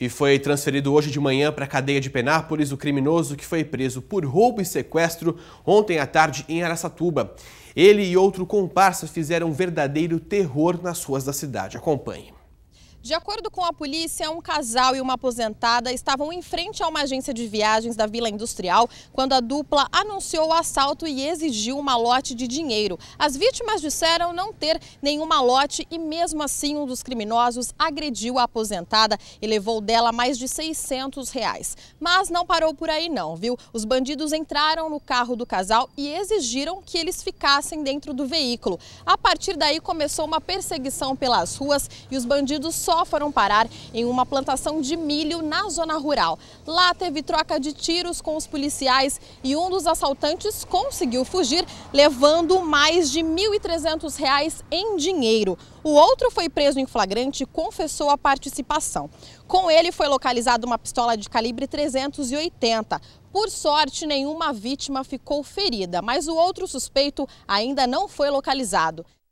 e foi transferido hoje de manhã para a cadeia de Penápolis o criminoso que foi preso por roubo e sequestro ontem à tarde em Araçatuba. Ele e outro comparsa fizeram um verdadeiro terror nas ruas da cidade. Acompanhe. De acordo com a polícia, um casal e uma aposentada estavam em frente a uma agência de viagens da Vila Industrial quando a dupla anunciou o assalto e exigiu uma lote de dinheiro. As vítimas disseram não ter nenhuma lote e mesmo assim um dos criminosos agrediu a aposentada e levou dela mais de 600 reais. Mas não parou por aí não, viu? Os bandidos entraram no carro do casal e exigiram que eles ficassem dentro do veículo. A partir daí começou uma perseguição pelas ruas e os bandidos só só foram parar em uma plantação de milho na zona rural. Lá teve troca de tiros com os policiais e um dos assaltantes conseguiu fugir, levando mais de R$ 1.300 em dinheiro. O outro foi preso em flagrante e confessou a participação. Com ele foi localizada uma pistola de calibre 380. Por sorte, nenhuma vítima ficou ferida, mas o outro suspeito ainda não foi localizado.